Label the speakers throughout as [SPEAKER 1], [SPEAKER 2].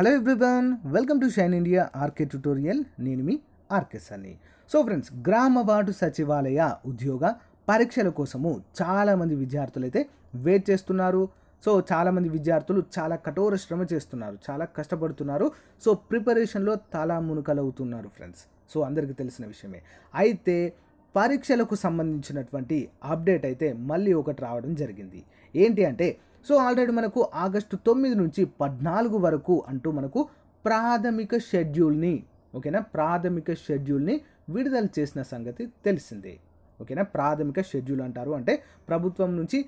[SPEAKER 1] hello everyone welcome to Shine India RK tutorial నేను మీ RK Sunny so friends గ్రామ ward సచివాలయ ఉద్యోగ పరీక్షల కోసము చాలామంది విద్యార్థులైతే వెయిట్ చేస్తున్నారు సో చాలామంది విద్యార్థులు చాలా కఠోర శ్రమ చేస్తున్నారు చాలా కష్టపడుతున్నారు సో ప్రిపరేషన్లో తలా మునుకలవుతున్నారు ఫ్రెండ్స్ సో అందరికీ తెలిసిన విషయమే అయితే పరీక్షలకు సంబంధించినటువంటి అప్డేట్ అయితే మళ్ళీ ఒకటి రావడం జరిగింది ఏంటి అంటే సో ఆల్రెడీ మనకు ఆగస్టు తొమ్మిది నుంచి పద్నాలుగు వరకు అంటూ మనకు ప్రాథమిక షెడ్యూల్ని ఓకేనా ప్రాథమిక షెడ్యూల్ని విడుదల చేసిన సంగతి తెలిసిందే ఓకేనా ప్రాథమిక షెడ్యూల్ అంటారు అంటే ప్రభుత్వం నుంచి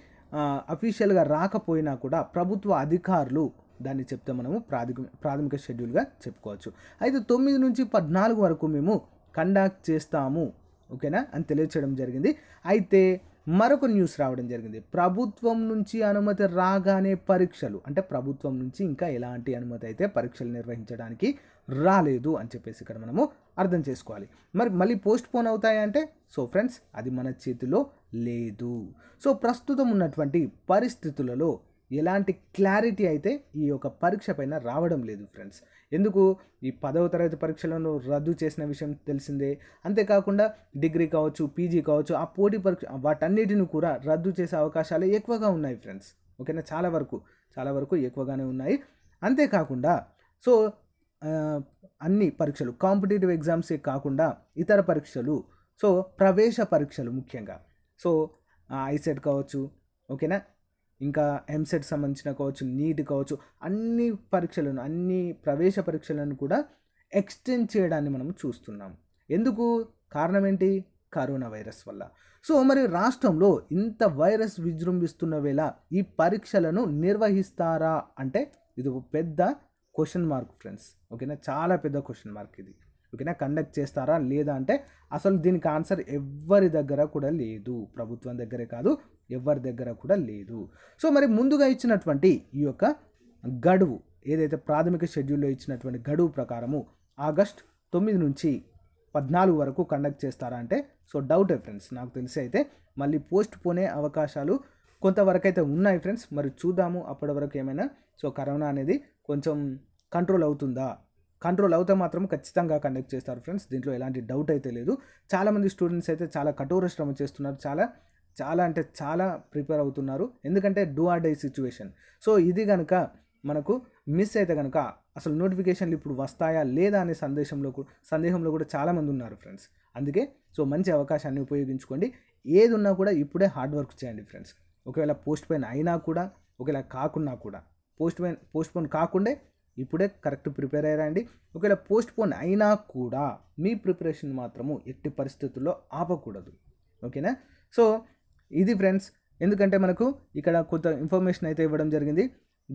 [SPEAKER 1] అఫీషియల్గా రాకపోయినా కూడా ప్రభుత్వ అధికారులు దాన్ని చెప్తే మనము ప్రాథమిక ప్రాథమిక షెడ్యూల్గా చెప్పుకోవచ్చు అయితే తొమ్మిది నుంచి పద్నాలుగు వరకు మేము కండక్ట్ చేస్తాము ఓకేనా అని తెలియచేయడం జరిగింది అయితే మరొక న్యూస్ రావడం జరిగింది ప్రభుత్వం నుంచి అనుమతి రాగానే పరీక్షలు అంటే ప్రభుత్వం నుంచి ఇంకా ఎలాంటి అనుమతి అయితే పరీక్షలు నిర్వహించడానికి రాలేదు అని చెప్పేసి ఇక్కడ మనము అర్థం చేసుకోవాలి మరి మళ్ళీ పోస్ట్ పోన్ అవుతాయంటే సో ఫ్రెండ్స్ అది మన చేతిలో లేదు సో ప్రస్తుతం ఉన్నటువంటి పరిస్థితులలో ఎలాంటి క్లారిటీ అయితే ఈ యొక్క పరీక్ష పైన రావడం లేదు ఫ్రెండ్స్ ఎందుకు ఈ పదవ తరగతి పరీక్షలను రద్దు చేసిన విషయం తెలిసిందే అంతేకాకుండా డిగ్రీ కావచ్చు పీజీ కావచ్చు ఆ పోటీ పరీక్ష వాటన్నిటిని కూడా రద్దు చేసే అవకాశాలు ఎక్కువగా ఉన్నాయి ఫ్రెండ్స్ ఓకేనా చాలా వరకు చాలా వరకు ఎక్కువగానే ఉన్నాయి అంతేకాకుండా సో అన్ని పరీక్షలు కాంపిటేటివ్ ఎగ్జామ్సే కాకుండా ఇతర పరీక్షలు సో ప్రవేశ పరీక్షలు ముఖ్యంగా సో ఐసెట్ కావచ్చు ఓకేనా ఇంకా ఎంసెట్ సంబంధించిన కావచ్చు నీట్ కావచ్చు అన్ని పరీక్షలను అన్ని ప్రవేశ పరీక్షలను కూడా ఎక్స్టెండ్ చేయడాన్ని మనం చూస్తున్నాం ఎందుకు కారణం ఏంటి కరోనా వైరస్ వల్ల సో మరి రాష్ట్రంలో ఇంత వైరస్ విజృంభిస్తున్న వేళ ఈ పరీక్షలను నిర్వహిస్తారా అంటే ఇది పెద్ద క్వశ్చన్ మార్క్ ఫ్రెండ్స్ ఓకేనా చాలా పెద్ద క్వశ్చన్ మార్క్ ఇది ఓకేనా కండక్ట్ చేస్తారా లేదా అంటే అసలు దీనికి ఆన్సర్ ఎవరి దగ్గర కూడా లేదు ప్రభుత్వం దగ్గరే కాదు ఎవరి దగ్గర కూడా లేదు సో మరి ముందుగా ఇచ్చినటువంటి ఈ యొక్క గడువు ఏదైతే ప్రాథమిక షెడ్యూల్లో ఇచ్చినటువంటి గడువు ప్రకారము ఆగస్ట్ తొమ్మిది నుంచి పద్నాలుగు వరకు కండక్ట్ చేస్తారా అంటే సో డౌట్ ఫ్రెండ్స్ నాకు తెలిసి అయితే మళ్ళీ పోస్ట్ పోనే అవకాశాలు కొంతవరకు అయితే ఉన్నాయి ఫ్రెండ్స్ మరి చూద్దాము అప్పటి వరకు ఏమైనా సో కరోనా అనేది కొంచెం కంట్రోల్ అవుతుందా కంట్రోల్ అవుతే మాత్రం ఖచ్చితంగా కండక్ట్ చేస్తారు ఫ్రెండ్స్ దీంట్లో ఎలాంటి డౌట్ అయితే లేదు చాలామంది స్టూడెంట్స్ అయితే చాలా కఠోర శ్రమ చేస్తున్నారు చాలా చాలా అంటే చాలా ప్రిపేర్ అవుతున్నారు ఎందుకంటే do or die situation so ఇది కనుక మనకు మిస్ అయితే కనుక అసలు నోటిఫికేషన్లు ఇప్పుడు వస్తాయా లేదా అనే సందేశంలో సందేహంలో కూడా చాలామంది ఉన్నారు ఫ్రెండ్స్ అందుకే సో మంచి అవకాశాన్ని ఉపయోగించుకోండి ఏది ఉన్నా కూడా ఇప్పుడే హార్డ్ వర్క్ చేయండి ఫ్రెండ్స్ ఒకవేళ పోస్ట్ పోయిన్ అయినా కూడా ఒకవేళ కాకున్నా కూడా పోస్ట్ పోయిన్ పోస్ట్ పోన్ కాకుండా ఇప్పుడే కరెక్ట్ ప్రిపేర్ అయ్యారండి ఒకవేళ పోస్ట్ పోన్ అయినా కూడా మీ ప్రిపరేషన్ మాత్రము ఎట్టి పరిస్థితుల్లో ఆపకూడదు ఓకేనా సో ఇది ఫ్రెండ్స్ ఎందుకంటే మనకు ఇక్కడ కొంత ఇన్ఫర్మేషన్ అయితే ఇవ్వడం జరిగింది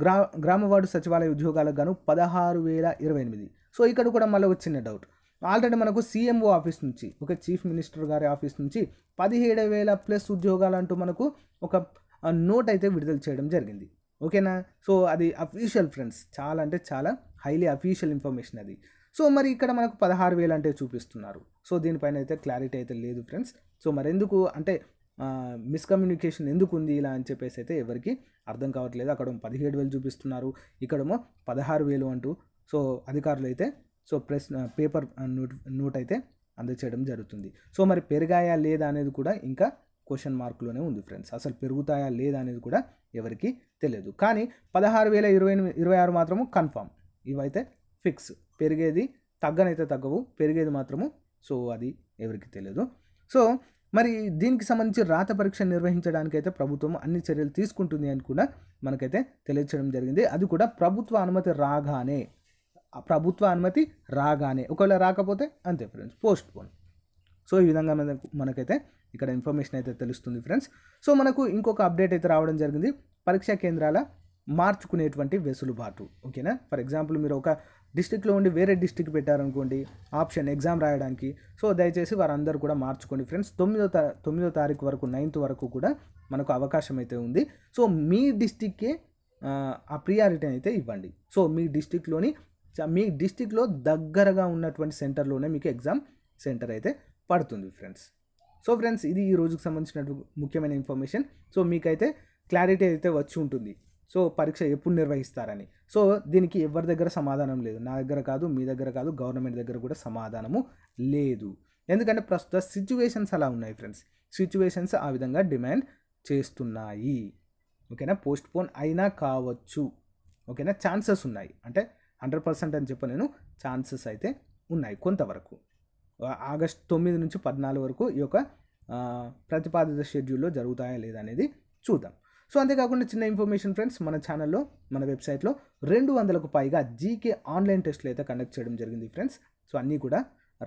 [SPEAKER 1] గ్రా గ్రామవార్డు సచివాలయ ఉద్యోగాలకు గాను పదహారు వేల ఇరవై ఎనిమిది సో ఇక్కడ కూడా మళ్ళీ వచ్చిన డౌట్ ఆల్రెడీ మనకు సీఎంఓ ఆఫీస్ నుంచి ఒక చీఫ్ మినిస్టర్ గారి ఆఫీస్ నుంచి పదిహేడు వేల ప్లస్ ఉద్యోగాలు అంటూ మనకు ఒక నోట్ అయితే విడుదల చేయడం జరిగింది ఓకేనా సో అది అఫీషియల్ ఫ్రెండ్స్ చాలా అంటే చాలా హైలీ అఫీషియల్ ఇన్ఫర్మేషన్ అది సో మరి ఇక్కడ మనకు పదహారు వేలు అంటే చూపిస్తున్నారు సో దీనిపైన అయితే క్లారిటీ అయితే లేదు ఫ్రెండ్స్ సో మరెందుకు అంటే మిస్కమ్యూనికేషన్ ఎందుకు ఉంది ఇలా అని చెప్పేసి అయితే ఎవరికి అర్థం కావట్లేదు అక్కడ పదిహేడు వేలు చూపిస్తున్నారు ఇక్కడేమో పదహారు వేలు అంటూ సో అధికారులు అయితే so press paper note note అయితే అందచేయడం జరుగుతుంది సో మరి పెరిగాయా లేదా అనేది కూడా ఇంకా క్వశ్చన్ మార్కులోనే ఉంది ఫ్రెండ్స్ అసలు పెరుగుతాయా లేదా అనేది కూడా ఎవరికి తెలియదు కానీ పదహారు వేల ఇరవై ఇరవై ఆరు మాత్రము కన్ఫామ్ ఇవైతే ఫిక్స్ పెరిగేది తగ్గనైతే తగ్గవు పెరిగేది మాత్రము సో అది ఎవరికి తెలియదు సో మరి దీనికి సంబంధించి రాత పరీక్ష నిర్వహించడానికి అయితే ప్రభుత్వం అన్ని చర్యలు తీసుకుంటుంది అని కూడా మనకైతే తెలియచడం జరిగింది అది కూడా ప్రభుత్వ అనుమతి రాగానే ప్రభుత్వ అనుమతి రాగానే ఒకవేళ రాకపోతే అంతే ఫ్రెండ్స్ పోస్ట్ పోన్ సో ఈ విధంగా మనకు మనకైతే ఇక్కడ ఇన్ఫర్మేషన్ అయితే తెలుస్తుంది ఫ్రెండ్స్ సో మనకు ఇంకొక అప్డేట్ అయితే రావడం జరిగింది పరీక్షా కేంద్రాల మార్చుకునేటువంటి వెసులుబాటు ఓకేనా ఫర్ ఎగ్జాంపుల్ మీరు ఒక డిస్టిక్లో ఉండి వేరే డిస్టిక్ పెట్టారనుకోండి ఆప్షన్ ఎగ్జామ్ రాయడానికి సో దయచేసి వారందరూ కూడా మార్చుకోండి ఫ్రెండ్స్ తొమ్మిదో తా తొమ్మిదో తారీఖు వరకు నైన్త్ వరకు కూడా మనకు అవకాశం అయితే ఉంది సో మీ డిస్టిక్కే ఆ ప్రియారిటీ అయితే ఇవ్వండి సో మీ డిస్టిక్లోని మీ డిస్టిక్లో దగ్గరగా ఉన్నటువంటి సెంటర్లోనే మీకు ఎగ్జామ్ సెంటర్ అయితే పడుతుంది ఫ్రెండ్స్ సో ఫ్రెండ్స్ ఇది ఈ రోజుకి సంబంధించిన ముఖ్యమైన ఇన్ఫర్మేషన్ సో మీకైతే క్లారిటీ అయితే వచ్చి ఉంటుంది సో పరీక్ష ఎప్పుడు నిర్వహిస్తారని సో దీనికి ఎవరి దగ్గర సమాధానం లేదు నా దగ్గర కాదు మీ దగ్గర కాదు గవర్నమెంట్ దగ్గర కూడా సమాధానము లేదు ఎందుకంటే ప్రస్తుత సిచ్యువేషన్స్ అలా ఉన్నాయి ఫ్రెండ్స్ సిచ్యువేషన్స్ ఆ విధంగా డిమాండ్ చేస్తున్నాయి ఓకేనా పోస్ట్ పోన్ అయినా కావచ్చు ఓకేనా ఛాన్సెస్ ఉన్నాయి అంటే హండ్రెడ్ పర్సెంట్ అని చెప్పి నేను ఛాన్సెస్ అయితే ఉన్నాయి కొంతవరకు ఆగస్ట్ తొమ్మిది నుంచి పద్నాలుగు వరకు ఈ యొక్క ప్రతిపాదిత షెడ్యూల్లో జరుగుతాయా లేదా అనేది చూద్దాం సో అంతేకాకుండా చిన్న ఇన్ఫర్మేషన్ ఫ్రెండ్స్ మన ఛానల్లో మన వెబ్సైట్లో రెండు వందలకు పైగా జీకే ఆన్లైన్ టెస్ట్లు అయితే కండక్ట్ చేయడం జరిగింది ఫ్రెండ్స్ సో అన్నీ కూడా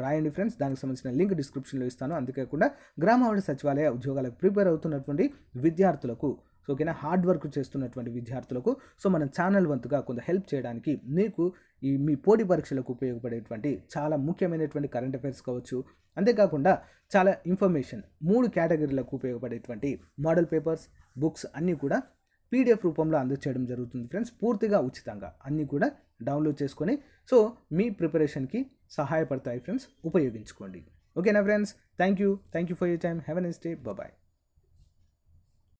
[SPEAKER 1] రాయండి ఫ్రెండ్స్ దానికి సంబంధించిన లింక్ డిస్క్రిప్షన్లో ఇస్తాను అంతేకాకుండా గ్రామవాడ సచివాలయ ఉద్యోగాలకు ప్రిపేర్ అవుతున్నటువంటి విద్యార్థులకు సో ఓకేనా హార్డ్ వర్క్ చేస్తున్నటువంటి విద్యార్థులకు సో మన ఛానల్ వంతుగా కొంత హెల్ప్ చేయడానికి మీకు ఈ మీ పోటీ పరీక్షలకు ఉపయోగపడేటువంటి చాలా ముఖ్యమైనటువంటి కరెంట్ అఫైర్స్ కావచ్చు అంతేకాకుండా చాలా ఇన్ఫర్మేషన్ మూడు కేటగిరీలకు ఉపయోగపడేటువంటి మోడల్ పేపర్స్ బుక్స్ అన్నీ కూడా పీడిఎఫ్ రూపంలో అందచేయడం జరుగుతుంది ఫ్రెండ్స్ పూర్తిగా ఉచితంగా అన్నీ కూడా డౌన్లోడ్ చేసుకొని సో మీ ప్రిపరేషన్కి సహాయపడతాయి ఫ్రెండ్స్ ఉపయోగించుకోండి ఓకేనా friends thank you thank you for your time have a next day bye